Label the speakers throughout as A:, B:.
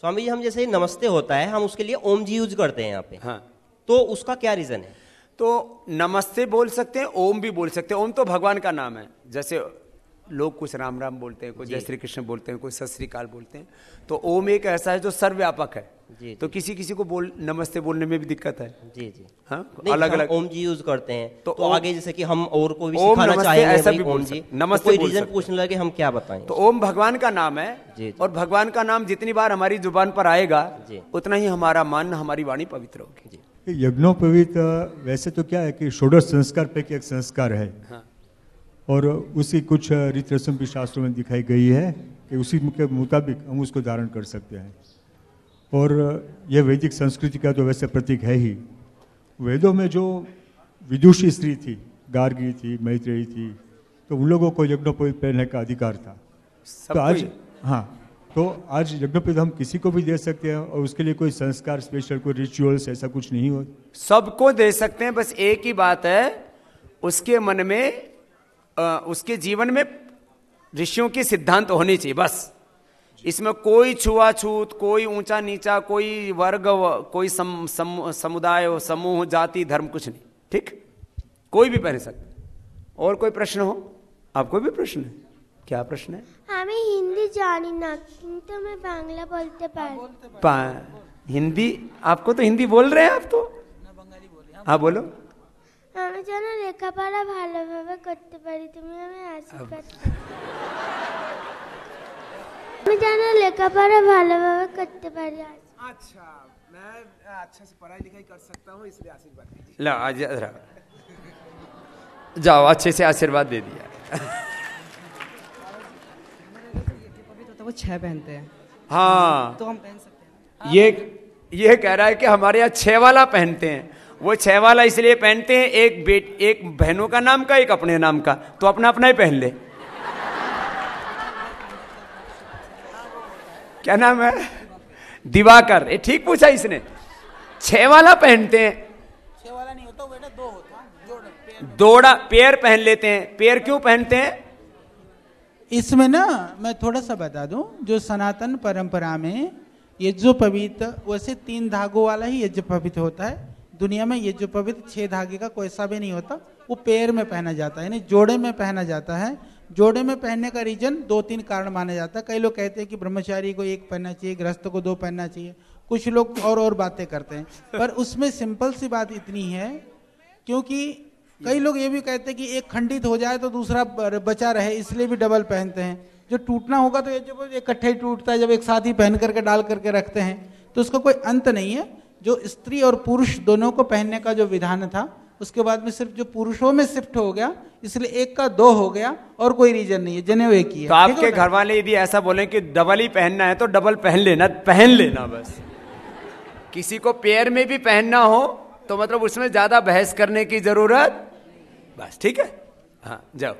A: स्वामी जी हम जैसे नमस्ते होता है हम उसके लिए ओम जी यूज करते हैं यहाँ पे हाँ तो उसका क्या रीजन है तो नमस्ते बोल सकते हैं ओम भी बोल सकते हैं ओम तो भगवान का नाम है जैसे लोग कुछ राम राम बोलते हैं कुछ जय श्री कृष्ण बोलते हैं कुछ सत श्रीकाल बोलते हैं तो ओम एक ऐसा है जो सर्वव्यापक है जी तो किसी किसी को बोल नमस्ते बोलने में भी दिक्कत है जी जी हाँ? अलग अलग ओम जी यूज करते हैं तो, तो आगे जैसे कि हम और को भी सिखाना चाहेंगे ऐसा भी ओम जी तो नमस्ते कोई रीजन पूछने लगे हम क्या बताएं तो ओम भगवान का नाम है जी और भगवान का नाम जितनी बार हमारी जुबान पर आएगा उतना ही हमारा मन हमारी वाणी पवित्र होगी जी पवित्र तो वैसे तो क्या है कि षोडश संस्कार पे एक संस्कार है हाँ। और उसी कुछ रीत रस्म भी शास्त्रों में दिखाई गई है कि उसी के मुताबिक हम उसको धारण कर सकते हैं और यह वैदिक संस्कृति का तो वैसे प्रतीक है ही वेदों में जो विदुषी स्त्री थी गार्गी थी मैत्रेयी थी तो उन लोगों को यज्ञोपवित पहनने का अधिकार था तो आज हाँ तो आज यज्ञोपवित हम किसी को भी दे सकते हैं और उसके लिए कोई संस्कार स्पेशल कोई रिचुअल्स ऐसा कुछ नहीं हो सबको दे सकते हैं बस एक ही बात है उसके मन में आ, उसके जीवन में ऋषियों के सिद्धांत होने चाहिए बस इसमें कोई छुआछूत कोई ऊंचा नीचा कोई वर्ग कोई सम, सम, समुदाय समूह जाति धर्म कुछ नहीं ठीक कोई भी पहन सकते और कोई प्रश्न हो आपको भी प्रश्न है क्या प्रश्न है हमें हिंदी जानी ना तो मैं बांग्ला बोलते पाए हिंदी आपको तो हिंदी बोल रहे हैं आप तो हाँ बोलो আমি যেন লেখাপড়া ভালোভাবে
B: करते পারি তুমি আমি আশীর্বাদ अच्छा, अच्छा
A: जाओ अच्छे से आशीर्वाद दे दिया
B: वो छह पहनते हैं
A: हाँ तो हम पहन सकते हैं ये ये कह रहा है कि हमारे यहाँ छह वाला पहनते हैं वो छह वाला इसलिए पहनते हैं एक बेट एक बहनों का नाम का एक अपने नाम का तो अपना अपना ही पहन ले क्या नाम है दिवाकर ये ठीक पूछा इसने छह
B: वाला पहनते हैं वाला नहीं होता बेटा दो होता
A: दोड़ा पैर पहन लेते हैं पैर क्यों पहनते हैं
B: इसमें ना मैं थोड़ा सा बता दूं जो सनातन परंपरा में यज्ञो पवित्र वैसे तीन धागों वाला ही यज्ञ पवित्र होता है दुनिया में यज्ञो पवित्र छह धागे का कोई सा भी नहीं होता वो पैर में पहना जाता है यानी जोड़े में पहना जाता है जोड़े में पहनने का रीजन दो तीन कारण माना जाता है कई लोग कहते हैं कि ब्रह्मचारी को एक पहनना चाहिए ग्रस्त को दो पहनना चाहिए कुछ लोग और और बातें करते हैं पर उसमें सिंपल सी बात इतनी है क्योंकि कई लोग ये भी कहते हैं कि एक खंडित हो जाए तो दूसरा बचा रहे इसलिए भी डबल पहनते हैं जो टूटना होगा तो ये जब इकट्ठे ही टूटता है जब एक साथ ही पहन करके डाल करके रखते हैं तो उसका कोई अंत नहीं है जो स्त्री और पुरुष दोनों को पहनने का जो विधान था उसके बाद में सिर्फ जो पुरुषों में शिफ्ट हो गया इसलिए एक का दो हो गया और कोई रीजन नहीं है जने हुए की है तो आपके घर
A: वाले यदि ऐसा बोले कि डबल ही पहनना है तो डबल पहन लेना पहन लेना बस किसी को पेयर में भी पहनना हो तो मतलब उसमें ज्यादा बहस करने की जरूरत बस ठीक है हाँ जाओ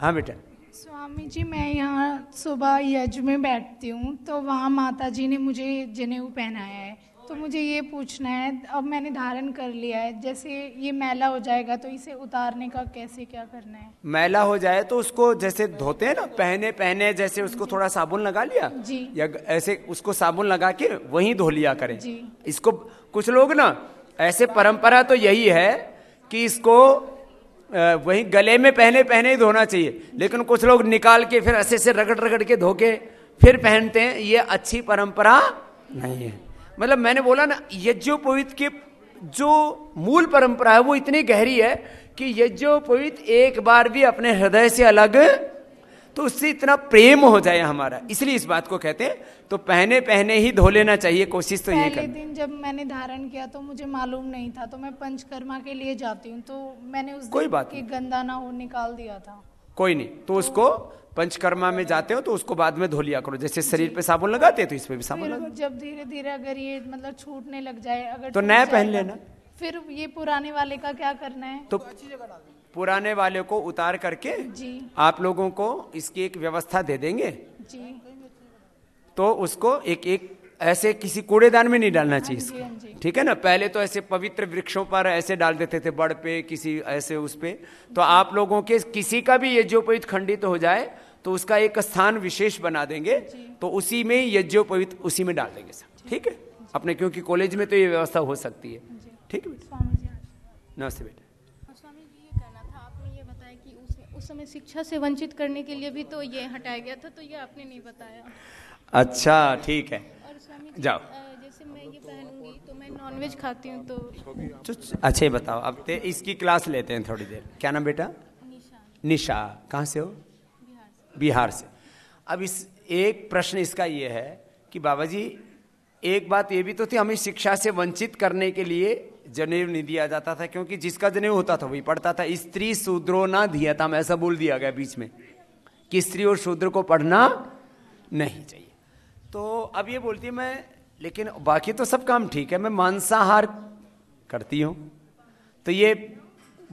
A: हाँ बेटा
B: स्वामी जी मैं यहाँ सुबह यज में बैठती
A: हूँ तो वहाँ माता जी ने मुझे जनेऊ पहनाया है तो मुझे ये पूछना है अब मैंने धारण कर लिया है जैसे ये मैला हो जाएगा तो इसे उतारने का कैसे क्या करना है मैला हो जाए तो उसको जैसे धोते हैं ना पहने पहने जैसे उसको थोड़ा साबुन लगा लिया जी या ऐसे उसको साबुन लगा के वही धो लिया करें जी इसको कुछ लोग ना ऐसे परंपरा तो यही है कि इसको वही गले में पहने पहने ही धोना चाहिए लेकिन कुछ लोग निकाल के फिर ऐसे ऐसे रगड़ रगड़ के धो के फिर पहनते हैं ये अच्छी परंपरा नहीं है मतलब मैंने बोला ना यज्ञोपवीत के जो मूल परंपरा है वो इतनी गहरी है कि यज्ञोपवीत एक बार भी अपने हृदय से अलग तो उससे इतना प्रेम हो जाए हमारा इसलिए इस बात को कहते हैं तो पहने पहने ही धो लेना चाहिए कोशिश तो ये करनी दिन जब मैंने धारण किया तो मुझे मालूम नहीं था तो मैं पंचकर्मा के लिए जाती हूँ तो मैंने उस कोई बात गंदा ना हो निकाल दिया था कोई नहीं तो उसको पंचकर्मा में जाते हो तो उसको बाद में धो लिया करो जैसे शरीर पे साबुन लगाते हैं तो इसमें भी साबुन जब धीरे धीरे अगर ये मतलब छूटने लग जाए अगर तो नया पहन लेना फिर ये पुराने वाले का क्या करना है तो पुराने वाले को उतार करके जी आप लोगों को इसकी एक व्यवस्था दे देंगे जी तो उसको एक एक ऐसे किसी कूड़ेदान में नहीं डालना हाँ चाहिए इसको हाँ ठीक है ना पहले तो ऐसे पवित्र वृक्षों पर ऐसे डाल देते थे बड़ पे किसी ऐसे उस पे तो आप लोगों के किसी का भी यज्ञोपवित खंडित हो जाए तो उसका एक स्थान विशेष बना देंगे तो उसी में यज्ञोपवित उसी में डाल देंगे सर ठीक है अपने क्योंकि कॉलेज में तो ये व्यवस्था हो सकती
B: है ठीक है नमस्ते बेटा हाँ, समय शिक्षा से वंचित करने के लिए भी तो ये हटाया गया था तो ये आपने नहीं बताया
A: अच्छा ठीक है जाओ
B: तो खाती हूँ
A: तो- तो अच्छा बताओ अब ते इसकी क्लास लेते हैं थोड़ी देर क्या नाम बेटा निशा कहाँ से हो बिहार से, बिहार से। अब इस एक प्रश्न इसका ये है कि बाबा जी एक बात ये भी तो थी हमें शिक्षा से वंचित करने के लिए जनेव नहीं दिया जाता था क्योंकि जिसका जनेव होता था वही पढ़ता था स्त्री शूद्रो ना दिया था ऐसा बोल दिया गया बीच में कि स्त्री और शूद्र को पढ़ना नहीं चाहिए तो अब ये बोलती है मैं लेकिन बाकी तो सब काम ठीक है मैं मांसाहार करती हूँ तो ये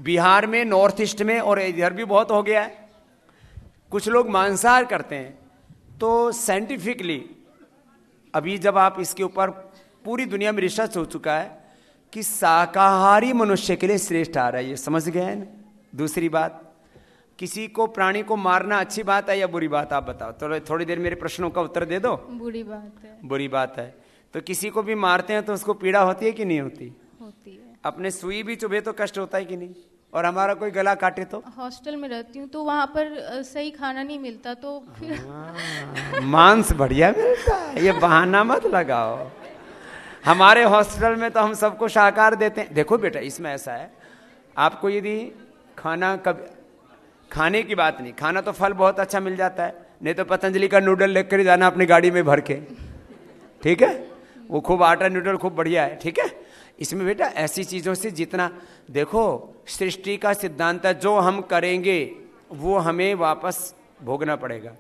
A: बिहार में नॉर्थ ईस्ट में और इधर भी बहुत हो गया है कुछ लोग मांसाहार करते हैं तो साइंटिफिकली अभी जब आप इसके ऊपर पूरी दुनिया में रिसर्च हो चुका है कि शाकाहारी मनुष्य के लिए श्रेष्ठ आ रहा है ये समझ गए हैं दूसरी बात किसी को प्राणी को मारना अच्छी बात है या बुरी बात आप बताओ तो थोड़ी देर मेरे प्रश्नों का उत्तर दे दो
B: बुरी बात है
A: बुरी बात है तो किसी को भी मारते हैं तो उसको पीड़ा होती है कि नहीं होती होती है अपने सुई भी चुभे तो कष्ट होता है कि नहीं और हमारा कोई गला काटे तो
B: हॉस्टल में रहती हूँ तो वहाँ पर सही खाना नहीं मिलता तो फिर
A: हाँ, मांस बढ़िया मिलता है ये बहाना मत लगाओ हमारे हॉस्टल में तो हम सबको शाकाहार देते हैं देखो बेटा इसमें ऐसा है आपको यदि खाना कभी खाने की बात नहीं खाना तो फल बहुत अच्छा मिल जाता है नहीं तो पतंजलि का नूडल लेकर ही जाना अपनी गाड़ी में भर के ठीक है वो खूब आटा नूडल खूब बढ़िया है ठीक है इसमें बेटा ऐसी चीज़ों से जितना देखो सृष्टि का सिद्धांत है जो हम करेंगे वो हमें वापस भोगना पड़ेगा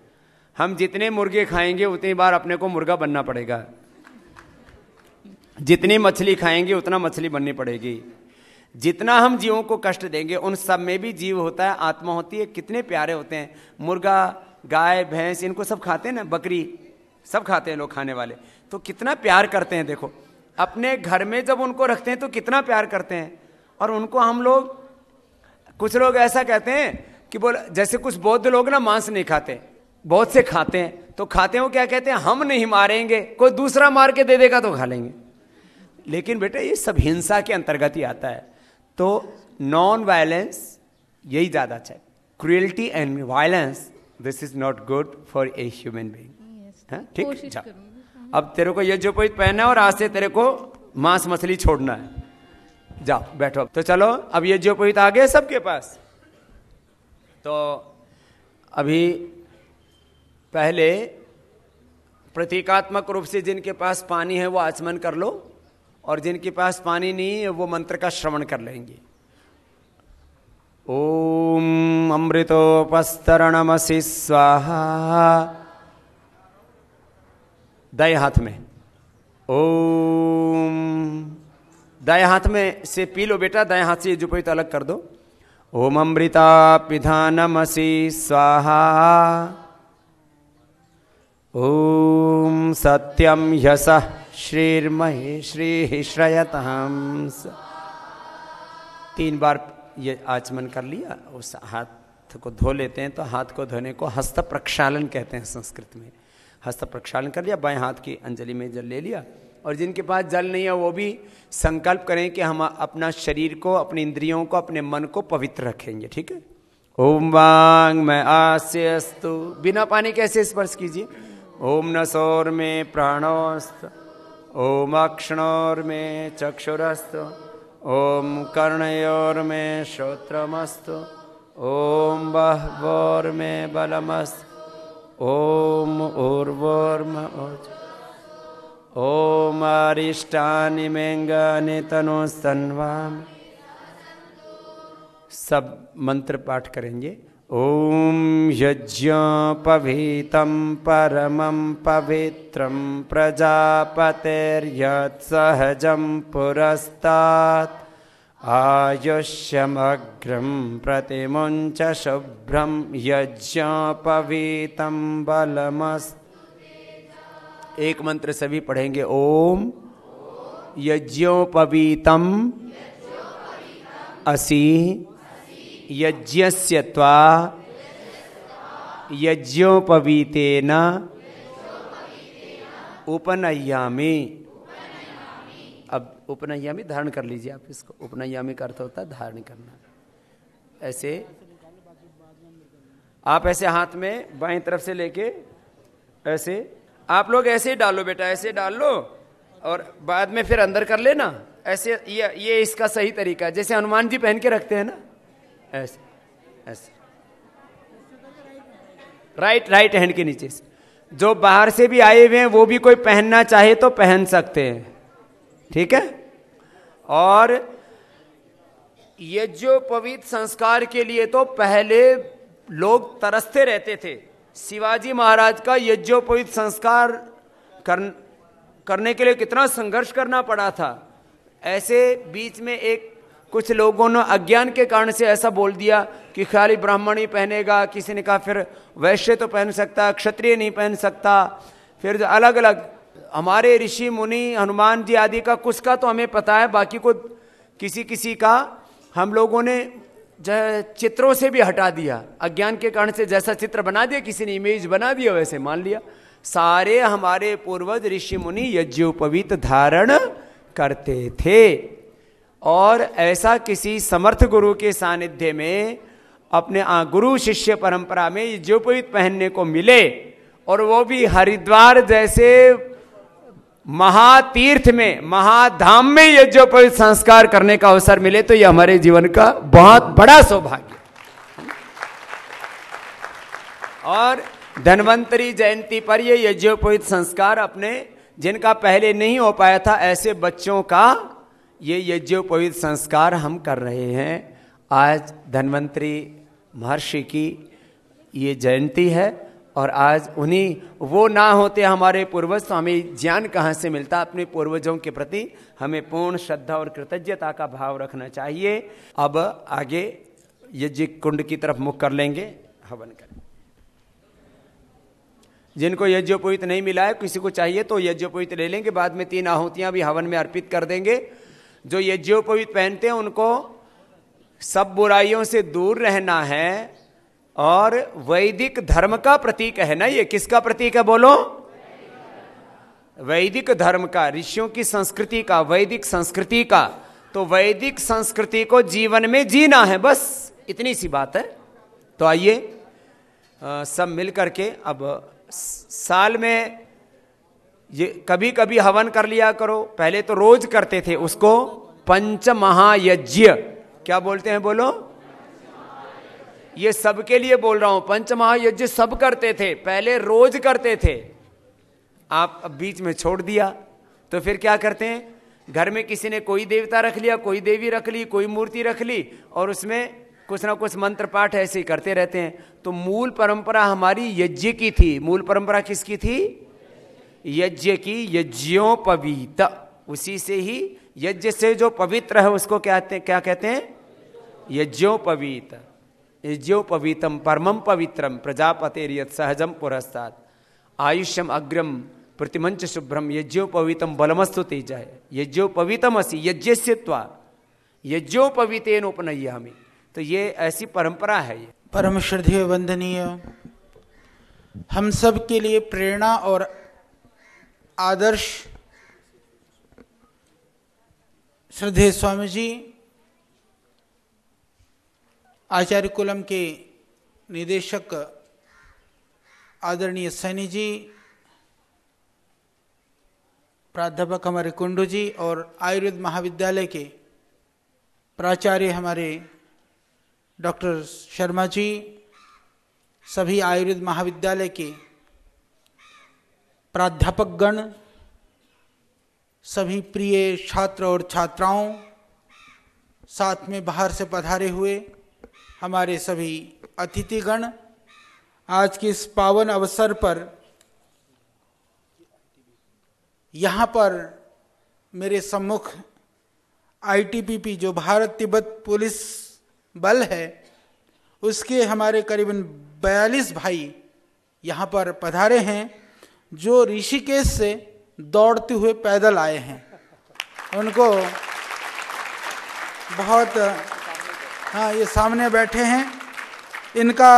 A: हम जितने मुर्गे खाएंगे उतनी बार अपने को मुर्गा बनना पड़ेगा जितनी मछली खाएंगे उतना मछली बननी पड़ेगी जितना हम जीवों को कष्ट देंगे उन सब में भी जीव होता है आत्मा होती है कितने प्यारे होते हैं मुर्गा गाय भैंस इनको सब खाते हैं ना बकरी सब खाते हैं लोग खाने वाले तो कितना प्यार करते हैं देखो अपने घर में जब उनको रखते हैं तो कितना प्यार करते हैं और उनको हम लोग कुछ लोग ऐसा कहते हैं कि बोल जैसे कुछ बौद्ध लोग ना मांस नहीं खाते बहुत से खाते हैं तो खाते हो क्या कहते हैं हम नहीं मारेंगे कोई दूसरा मार के दे देगा तो खा लेंगे लेकिन बेटा ये सब हिंसा के अंतर्गत ही आता है तो नॉन वायलेंस यही ज़्यादा चाहिए cruelty and violence this is not good for a human being ठीक हम्म। अब तेरे को ये जो कोई पहना है और आज से तेरे को मांस मछली छोड़ना है जाओ बैठो तो चलो अब ये जो आ गए सबके पास तो अभी पहले प्रतीकात्मक रूप से जिनके पास पानी है वो आचमन कर लो और जिनके पास पानी नहीं है वो मंत्र का श्रवण कर लेंगे ओम अमृतोपस्तरणमसि स्वाहा दाएं हाथ में ओम दाएं हाथ में से पी लो बेटा दाएं हाथ से ये तो अलग कर दो ओम अमृता नमसी स्वाहा ओम सत्यम यश श्रीर्महि श्री श्रयतहम तीन बार ये आचमन कर लिया उस हाथ को धो लेते हैं तो हाथ को धोने को हस्त प्रक्षालन कहते हैं संस्कृत में हस्त प्रक्षालन कर लिया बाएं हाथ की अंजलि में जल ले लिया और जिनके पास जल नहीं है वो भी संकल्प करें कि हम अपना शरीर को अपने इंद्रियों को अपने मन को पवित्र रखेंगे ठीक है ओम वांग मैं आस्यस्तु बिना पानी कैसे स्पर्श कीजिए ओम न सौर में प्राणोस्त ओमक्षणोर्मे चक्षुरस्तु ॐ कर्णयोर्मे श्रोत्रमस्तु ॐ बह्वोर्मे बलमस्तु ॐ ऊर्वोर्म ॐ अरिष्टानि मेङ्गानि तनुस्तन्वामि सब मंत्र पाठ करेंगे ॐ यज्ञोपवीतं परमं पवित्रं प्रजापतेर्यत्सहजं पुरस्तात् आयुष्यमग्रं प्रतिमुञ्च शुभ्रं यज्ञोपवीतं बलमस् एक मंत्र सभी पढ़ेंगे ओम यज्ञोपवीतम असी यज्ञस्यत्वा यज्ञोपवीतेन उपनयामी अब उपनयामी धारण कर लीजिए आप इसको उपनयामी का अर्थ होता है धारण करना ऐसे आप ऐसे हाथ में बाएं तरफ से लेके ऐसे आप लोग ऐसे ही डालो बेटा ऐसे डाल लो और बाद में फिर अंदर कर लेना ऐसे ये ये इसका सही तरीका है जैसे हनुमान जी पहन के रखते हैं ना ऐसे ऐसे राइट राइट हैंड के नीचे जो बाहर से भी आए हुए हैं वो भी कोई पहनना चाहे तो पहन सकते हैं ठीक है और यज्ञोपवीत संस्कार के लिए तो पहले लोग तरसते रहते थे शिवाजी महाराज का यज्ञोपवीत संस्कार कर, करने के लिए कितना संघर्ष करना पड़ा था ऐसे बीच में एक कुछ लोगों ने अज्ञान के कारण से ऐसा बोल दिया कि खाली ब्राह्मण ही पहनेगा किसी ने कहा फिर वैश्य तो पहन सकता क्षत्रिय नहीं पहन सकता फिर जो तो अलग अलग हमारे ऋषि मुनि हनुमान जी आदि का कुछ का तो हमें पता है बाकी को किसी किसी का हम लोगों ने चित्रों से भी हटा दिया अज्ञान के कारण से जैसा चित्र बना दिया किसी ने इमेज बना दिया वैसे मान लिया सारे हमारे पूर्वज ऋषि मुनि यज्ञोपवीत धारण करते थे और ऐसा किसी समर्थ गुरु के सानिध्य में अपने गुरु शिष्य परंपरा में ये जोपवित पहनने को मिले और वो भी हरिद्वार जैसे महातीर्थ में महाधाम में ये जो पवित्र संस्कार करने का अवसर मिले तो ये हमारे जीवन का बहुत बड़ा सौभाग्य और धनवंतरी जयंती पर ये यज्ञोपवित संस्कार अपने जिनका पहले नहीं हो पाया था ऐसे बच्चों का ये यज्ञोपवित संस्कार हम कर रहे हैं आज धन्वंतरी महर्षि की ये जयंती है और आज उन्हीं वो ना होते हमारे पूर्वज तो हमें ज्ञान कहाँ से मिलता अपने पूर्वजों के प्रति हमें पूर्ण श्रद्धा और कृतज्ञता का भाव रखना चाहिए अब आगे यज्ञ कुंड की तरफ मुख कर लेंगे हवन करें जिनको यज्ञोपवित नहीं मिला है किसी को चाहिए तो यज्ञोपवित ले लेंगे बाद में तीन आहुतियां भी हवन में अर्पित कर देंगे जो यज्ञोपवीत पहनते हैं उनको सब बुराइयों से दूर रहना है और वैदिक धर्म का प्रतीक है ना ये किसका प्रतीक है बोलो वैदिक धर्म का ऋषियों की संस्कृति का वैदिक संस्कृति का तो वैदिक संस्कृति को जीवन में जीना है बस इतनी सी बात है तो आइए सब मिल करके अब साल में ये कभी कभी हवन कर लिया करो पहले तो रोज करते थे उसको पंच महायज्ञ क्या बोलते हैं बोलो ये सबके लिए बोल रहा हूं पंच महायज्ञ सब करते थे पहले रोज करते थे आप अब बीच में छोड़ दिया तो फिर क्या करते हैं घर में किसी ने कोई देवता रख लिया कोई देवी रख ली कोई मूर्ति रख ली और उसमें कुछ ना कुछ मंत्र पाठ ऐसे ही करते रहते हैं तो मूल परंपरा हमारी यज्ञ की थी मूल परंपरा किसकी थी यज्ञ की यज्ञोपवीत उसी से ही यज्ञ से जो पवित्र है उसको क्या क्या कहते हैं यज्ञोपवीत पवितम परमम पवित्रम प्रजापतेरियत सहजम पुरस्ताद आयुष्यम अग्रम प्रतिमंच शुभ्रम पवितम बलमस्तु तेज है पवितम असी यज्ञो यज्ञोपवीतेन उपनय तो ये ऐसी परंपरा है ये
B: परम श्रद्धे वंदनीय हम सब के लिए प्रेरणा और आदर्श श्रद्धे स्वामी जी आचार्य कुलम के निदेशक आदरणीय सैनी जी प्राध्यापक हमारे कुंडू जी और आयुर्वेद महाविद्यालय के प्राचार्य हमारे डॉक्टर शर्मा जी सभी आयुर्वेद महाविद्यालय के प्राध्यापक गण सभी प्रिय छात्र और छात्राओं साथ में बाहर से पधारे हुए हमारे सभी अतिथिगण आज के इस पावन अवसर पर यहाँ पर मेरे सम्मुख आईटीपीपी जो भारत तिब्बत पुलिस बल है उसके हमारे करीबन बयालीस भाई यहाँ पर पधारे हैं जो ऋषिकेश से दौड़ते हुए पैदल आए हैं उनको बहुत हाँ ये सामने बैठे हैं इनका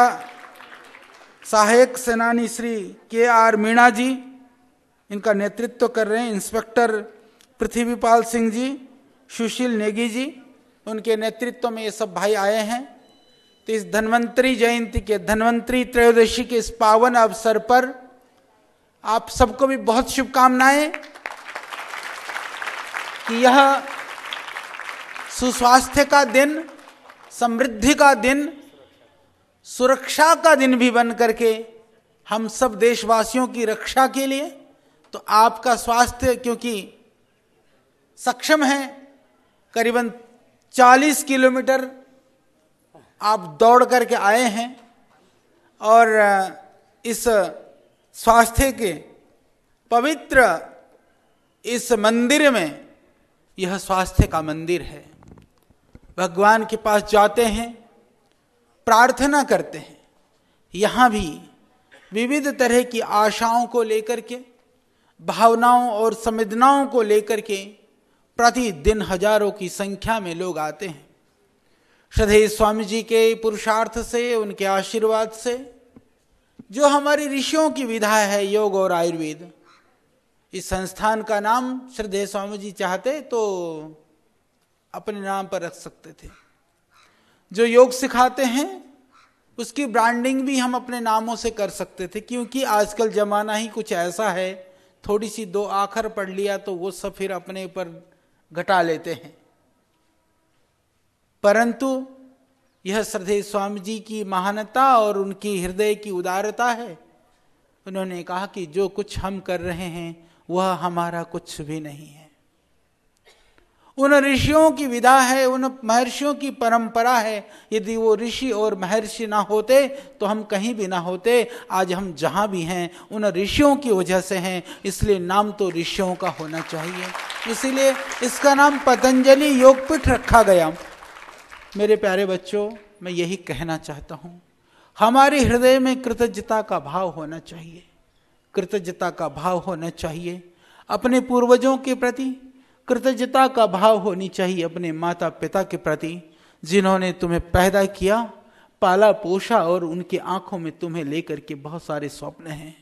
B: सहायक सेनानी श्री के आर मीणा जी इनका नेतृत्व कर रहे हैं इंस्पेक्टर पृथ्वीपाल सिंह जी सुशील नेगी जी उनके नेतृत्व में ये सब भाई आए हैं तो इस धन्वंतरी जयंती के धन्वंतरी त्रयोदशी के इस पावन अवसर पर आप सबको भी बहुत शुभकामनाएं कि यह सुस्वास्थ्य का दिन समृद्धि का दिन सुरक्षा का दिन भी बन करके हम सब देशवासियों की रक्षा के लिए तो आपका स्वास्थ्य क्योंकि सक्षम है करीबन 40 किलोमीटर आप दौड़ करके आए हैं और इस स्वास्थ्य के पवित्र इस मंदिर में यह स्वास्थ्य का मंदिर है भगवान के पास जाते हैं प्रार्थना करते हैं यहाँ भी विविध तरह की आशाओं को लेकर के भावनाओं और संवेदनाओं को लेकर के प्रतिदिन हजारों की संख्या में लोग आते हैं श्रद्धेय स्वामी जी के पुरुषार्थ से उनके आशीर्वाद से जो हमारे ऋषियों की विधा है योग और आयुर्वेद इस संस्थान का नाम श्रद्धे स्वामी जी चाहते तो अपने नाम पर रख सकते थे जो योग सिखाते हैं उसकी ब्रांडिंग भी हम अपने नामों से कर सकते थे क्योंकि आजकल जमाना ही कुछ ऐसा है थोड़ी सी दो आखर पढ़ लिया तो वो सब फिर अपने ऊपर घटा लेते हैं परंतु यह श्रद्धे स्वामी जी की महानता और उनकी हृदय की उदारता है उन्होंने कहा कि जो कुछ हम कर रहे हैं वह हमारा कुछ भी नहीं है उन ऋषियों की विधा है उन महर्षियों की परंपरा है यदि वो ऋषि और महर्षि ना होते तो हम कहीं भी ना होते आज हम जहां भी हैं उन ऋषियों की वजह से हैं इसलिए नाम तो ऋषियों का होना चाहिए इसीलिए इसका नाम पतंजलि योगपीठ रखा गया मेरे प्यारे बच्चों मैं यही कहना चाहता हूँ हमारे हृदय में कृतज्ञता का भाव होना चाहिए कृतज्ञता का भाव होना चाहिए अपने पूर्वजों के प्रति कृतज्ञता का भाव होनी चाहिए अपने माता पिता के प्रति जिन्होंने तुम्हें पैदा किया पाला पोषा और उनकी आंखों में तुम्हें लेकर के बहुत सारे स्वप्न हैं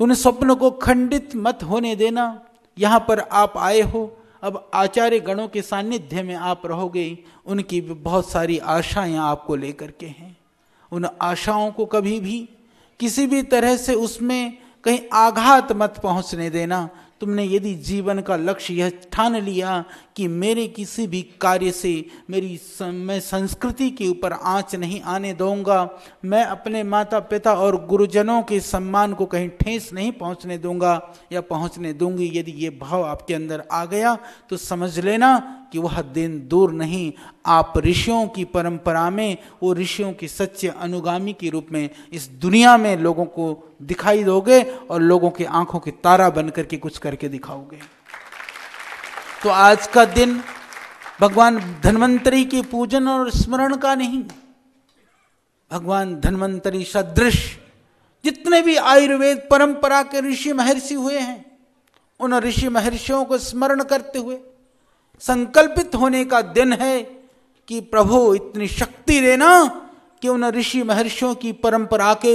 B: उन स्वप्नों को खंडित मत होने देना यहाँ पर आप आए हो अब आचार्य गणों के सानिध्य में आप रहोगे उनकी बहुत सारी आशाएं आपको लेकर के हैं उन आशाओं को कभी भी किसी भी तरह से उसमें कहीं आघात मत पहुंचने देना तुमने यदि जीवन का लक्ष्य यह ठान लिया कि मेरे किसी भी कार्य से मेरी मैं संस्कृति के ऊपर आँच नहीं आने दूंगा मैं अपने माता पिता और गुरुजनों के सम्मान को कहीं ठेस नहीं पहुँचने दूंगा या पहुँचने दूंगी यदि ये भाव आपके अंदर आ गया तो समझ लेना कि वह दिन दूर नहीं आप ऋषियों की परंपरा में वो ऋषियों की सच्चे अनुगामी के रूप में इस दुनिया में लोगों को दिखाई दोगे और लोगों की आंखों की तारा बनकर के कुछ करके दिखाओगे तो आज का दिन भगवान धन्वंतरी के पूजन और स्मरण का नहीं भगवान धन्वंतरी सदृश जितने भी आयुर्वेद परंपरा के ऋषि महर्षि हुए हैं उन ऋषि महर्षियों को स्मरण करते हुए संकल्पित होने का दिन है कि प्रभु इतनी शक्ति देना कि उन ऋषि महर्षियों की परंपरा के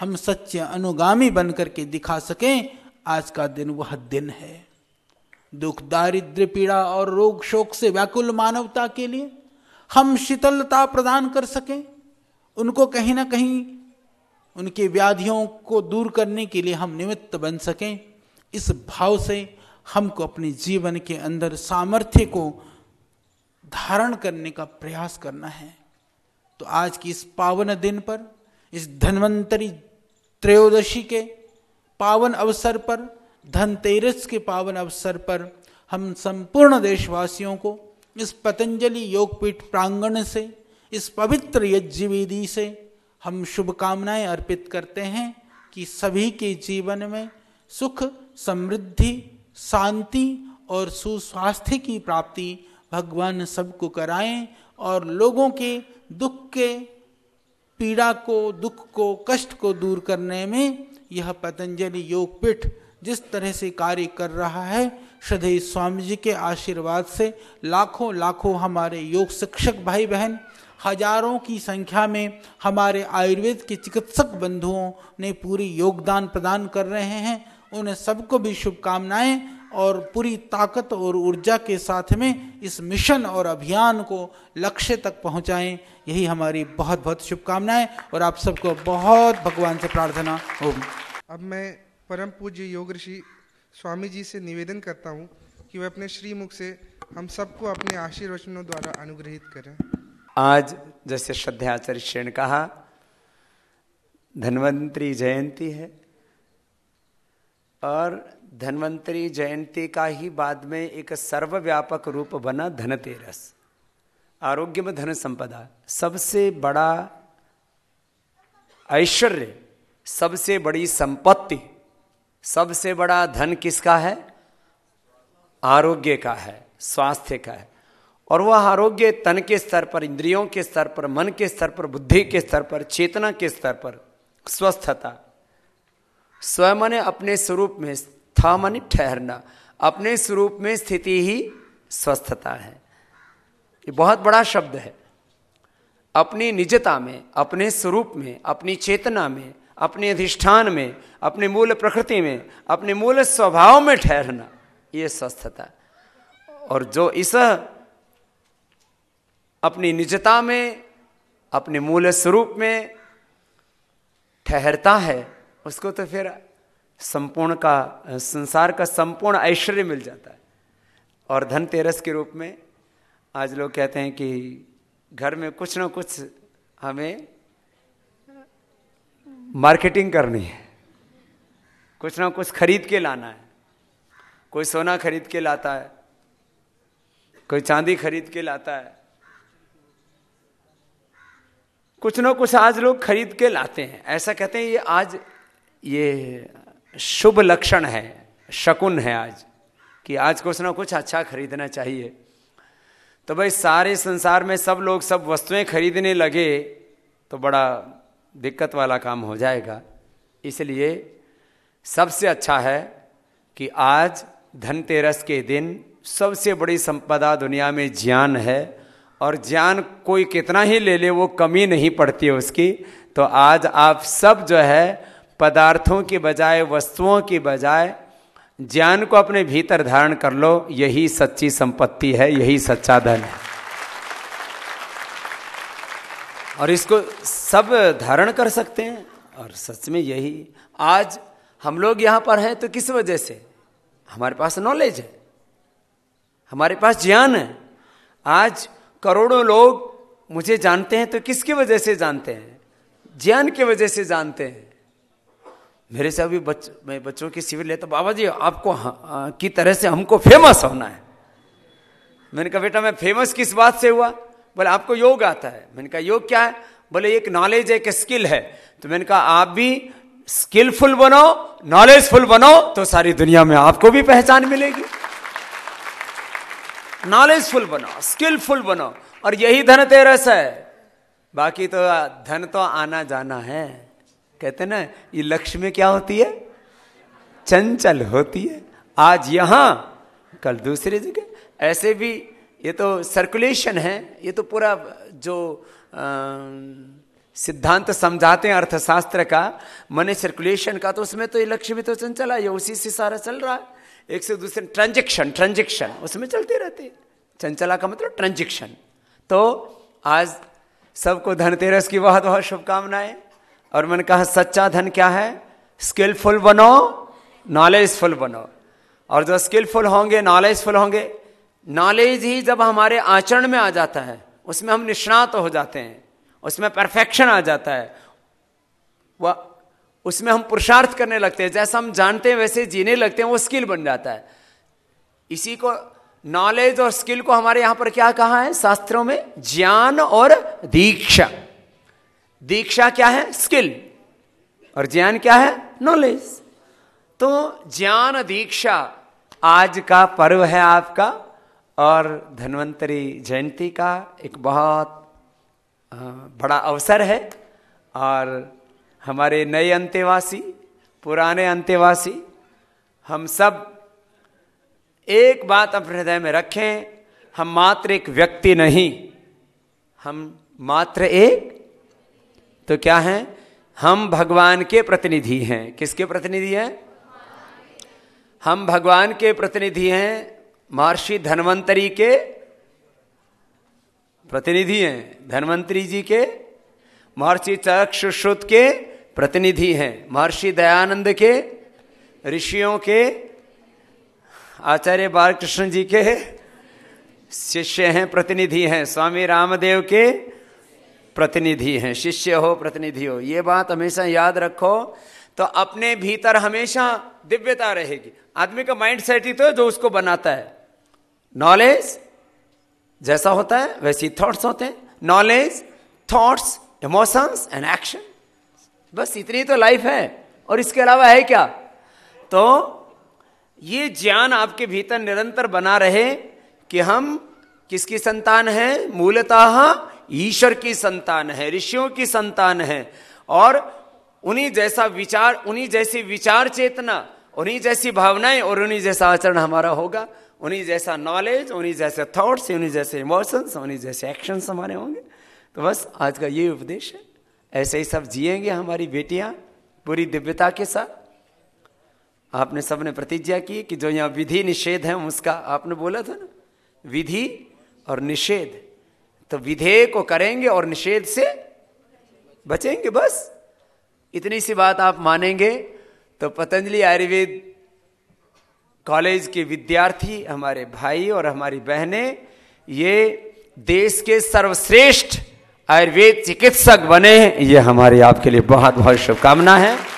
B: हम सच्चे अनुगामी बनकर के दिखा सकें आज का दिन वह दिन है दुख दारिद्र पीड़ा और रोग शोक से व्याकुल मानवता के लिए हम शीतलता प्रदान कर सकें उनको कहीं ना कहीं उनकी व्याधियों को दूर करने के लिए हम निमित्त बन सकें इस भाव से हमको अपने जीवन के अंदर सामर्थ्य को धारण करने का प्रयास करना है तो आज की इस पावन दिन पर इस धन्वंतरी त्रयोदशी के पावन अवसर पर धनतेरस के पावन अवसर पर हम संपूर्ण देशवासियों को इस पतंजलि योगपीठ प्रांगण से इस पवित्र यज्ञ से हम शुभकामनाएं अर्पित करते हैं कि सभी के जीवन में सुख समृद्धि शांति और सुस्वास्थ्य की प्राप्ति भगवान सबको कराएं और लोगों के दुख के पीड़ा को दुख को कष्ट को दूर करने में यह पतंजलि योग पीठ जिस तरह से कार्य कर रहा है श्रद्धेय स्वामी जी के आशीर्वाद से लाखों लाखों हमारे योग शिक्षक भाई बहन हजारों की संख्या में हमारे आयुर्वेद के चिकित्सक बंधुओं ने पूरी योगदान प्रदान कर रहे हैं उन सबको भी शुभकामनाएं और पूरी ताकत और ऊर्जा के साथ में इस मिशन और अभियान को लक्ष्य तक पहुंचाएं यही हमारी बहुत बहुत शुभकामनाएं और आप सबको बहुत भगवान से प्रार्थना हो अब मैं परम पूज्य योग ऋषि स्वामी जी से निवेदन करता हूँ कि वे अपने श्रीमुख से हम सबको अपने आशीर्वचनों द्वारा अनुग्रहित करें
A: आज जैसे श्रद्धाचार्य श्रेण कहा धन्वंतरी जयंती है और धनवंतरी जयंती का ही बाद में एक सर्वव्यापक रूप बना धनतेरस आरोग्य में धन संपदा सबसे बड़ा ऐश्वर्य सबसे बड़ी संपत्ति सबसे बड़ा धन किसका है आरोग्य का है स्वास्थ्य का है और वह आरोग्य तन के स्तर पर इंद्रियों के स्तर पर मन के स्तर पर बुद्धि के स्तर पर चेतना के स्तर पर स्वस्थता स्वयं ने अपने स्वरूप में था मन ठहरना अपने स्वरूप में स्थिति ही स्वस्थता है ये बहुत बड़ा शब्द है अपनी निजता में अपने स्वरूप में अपनी चेतना में अपने अधिष्ठान में अपने मूल प्रकृति में अपने मूल स्वभाव में ठहरना ये स्वस्थता और जो इस अपनी निजता में अपने मूल स्वरूप में ठहरता है उसको तो फिर संपूर्ण का संसार का संपूर्ण ऐश्वर्य मिल जाता है और धनतेरस के रूप में आज लोग कहते हैं कि घर में कुछ ना कुछ हमें मार्केटिंग करनी है कुछ ना कुछ खरीद के लाना है कोई सोना खरीद के लाता है कोई चांदी खरीद के लाता है कुछ ना कुछ आज लोग खरीद के लाते हैं ऐसा कहते हैं ये आज ये शुभ लक्षण है शकुन है आज कि आज कुछ ना कुछ अच्छा खरीदना चाहिए तो भाई सारे संसार में सब लोग सब वस्तुएं खरीदने लगे तो बड़ा दिक्कत वाला काम हो जाएगा इसलिए सबसे अच्छा है कि आज धनतेरस के दिन सबसे बड़ी संपदा दुनिया में ज्ञान है और ज्ञान कोई कितना ही ले ले वो कमी नहीं पड़ती है उसकी तो आज आप सब जो है पदार्थों के बजाय वस्तुओं के बजाय ज्ञान को अपने भीतर धारण कर लो यही सच्ची संपत्ति है यही सच्चा धन है और इसको सब धारण कर सकते हैं और सच में यही आज हम लोग यहाँ पर हैं तो किस वजह से हमारे पास नॉलेज है हमारे पास ज्ञान है आज करोड़ों लोग मुझे जानते हैं तो किसकी वजह से जानते हैं ज्ञान की वजह से जानते हैं मेरे से अभी बच, मैं बच्चों की शिविर लेता बाबा जी आपको आ, की तरह से हमको फेमस होना है मैंने कहा बेटा मैं फेमस किस बात से हुआ बोले आपको योग आता है मैंने कहा योग क्या है बोले एक नॉलेज एक स्किल है तो मैंने कहा आप भी स्किलफुल बनो नॉलेजफुल बनो तो सारी दुनिया में आपको भी पहचान मिलेगी नॉलेजफुल बनो स्किलफुल बनो और यही धन तेरस है बाकी तो धन तो आना जाना है कहते ना ये लक्ष्मी क्या होती है चंचल होती है आज यहाँ कल दूसरी जगह ऐसे भी ये तो सर्कुलेशन है ये तो पूरा जो सिद्धांत समझाते हैं अर्थशास्त्र का मन सर्कुलेशन का तो उसमें तो ये लक्ष्मी तो चंचल है ये उसी से सारा चल रहा है एक से दूसरे ट्रांजेक्शन ट्रांजेक्शन उसमें चलते रहते चंचला का मतलब ट्रांजेक्शन तो आज सबको धनतेरस की बहुत बहुत शुभकामनाएं और मैंने कहा सच्चा धन क्या है स्किलफुल बनो नॉलेजफुल बनो और जो स्किलफुल होंगे नॉलेजफुल होंगे नॉलेज ही जब हमारे आचरण में आ जाता है उसमें हम निष्णात हो जाते हैं उसमें परफेक्शन आ जाता है वह उसमें हम पुरुषार्थ करने लगते हैं जैसा हम जानते हैं वैसे जीने लगते हैं वो स्किल बन जाता है इसी को नॉलेज और स्किल को हमारे यहाँ पर क्या कहा है शास्त्रों में ज्ञान और दीक्षा दीक्षा क्या है स्किल और ज्ञान क्या है नॉलेज तो ज्ञान दीक्षा आज का पर्व है आपका और धन्वंतरी जयंती का एक बहुत बड़ा अवसर है और हमारे नए अंत्यवासी पुराने अंत्यवासी हम सब एक बात अपने हृदय में रखें हम मात्र एक व्यक्ति नहीं हम मात्र एक तो क्या है हम भगवान के प्रतिनिधि हैं किसके प्रतिनिधि हैं हम भगवान के प्रतिनिधि हैं महर्षि धनवंतरी के प्रतिनिधि हैं धनवंतरी जी के महर्षि चक्षुश्रुत के प्रतिनिधि हैं महर्षि दयानंद के ऋषियों के आचार्य बालकृष्ण जी के शिष्य हैं प्रतिनिधि हैं स्वामी रामदेव के प्रतिनिधि हैं शिष्य हो प्रतिनिधि हो ये बात हमेशा याद रखो तो अपने भीतर हमेशा दिव्यता रहेगी आदमी का माइंड सेट ही तो जो उसको बनाता है नॉलेज जैसा होता है वैसी थॉट्स होते हैं knowledge thoughts emotions and action बस इतनी तो लाइफ है और इसके अलावा है क्या तो ये ज्ञान आपके भीतर निरंतर बना रहे कि हम किसकी संतान है मूलतः ईश्वर की संतान है ऋषियों की संतान है और उन्हीं जैसा विचार उन्हीं जैसी विचार चेतना उन्हीं जैसी भावनाएं और उन्हीं जैसा आचरण हमारा होगा उन्हीं जैसा नॉलेज उन्हीं जैसे थॉट्स उन्हीं जैसे इमोशंस उन्हीं जैसे एक्शंस हमारे होंगे तो बस आज का ये उपदेश है ऐसे ही सब जिएंगे हमारी बेटियां पूरी दिव्यता के साथ आपने सबने प्रतिज्ञा की कि जो यहाँ विधि निषेध है उसका आपने बोला था ना विधि और निषेध तो विधेय को करेंगे और निषेध से बचेंगे बस इतनी सी बात आप मानेंगे तो पतंजलि आयुर्वेद कॉलेज के विद्यार्थी हमारे भाई और हमारी बहनें ये देश के सर्वश्रेष्ठ आयुर्वेद चिकित्सक बने ये हमारी आपके लिए बहुत बहुत शुभकामना है